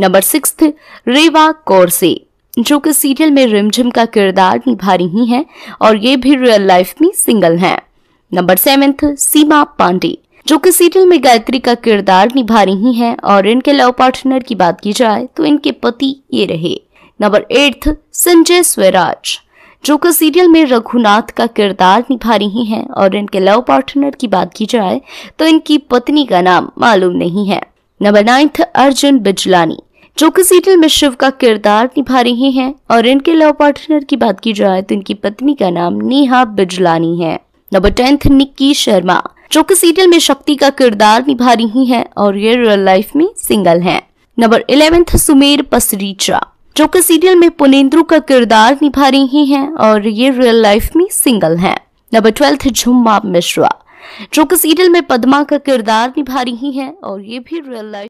Number six रेवा कौर से जो कि सीरियल में रिमझिम का किरदार निभा रही हैं और ये भी रियल लाइफ में सिंगल हैं नंबर सेवेंथ सीमा पांडे जो कि सीरियल में गायत्री का किरदार निभा रही हैं और इनके लव पार्टनर की बात की जाए तो इनके पति ये रहे नंबर एट्थ संजय स्वराज जो कि सीरियल में रघुनाथ का किरदार निभा रही हैं और इनके लव पार्टनर की बात की जाए तो इनकी पत्नी का नाम मालूम नहीं है नंबर नाइन्थ अर्जुन बिजलानी जो कि सीरियल में शिव का किरदार निभा रही हैं और इनके लव पार्टनर की बात की जाए तो इनकी पत्नी का नाम नेहा बिजलानी है नंबर टेंथ निक्की शर्मा जो कि सीरियल में शक्ति का किरदार निभा रही हैं और ये रियल लाइफ में सिंगल हैं। नंबर इलेवेंथ सुमेर पसरीचा जो कि सीरियल में पुनेन्द्रु का किरदार निभा रही हैं और ये रियल लाइफ में सिंगल हैं। नंबर ट्वेल्थ झुम्मा मिश्रा जो कि सीरियल में पद्मा का किरदार निभा रही हैं और ये भी रियल लाइफ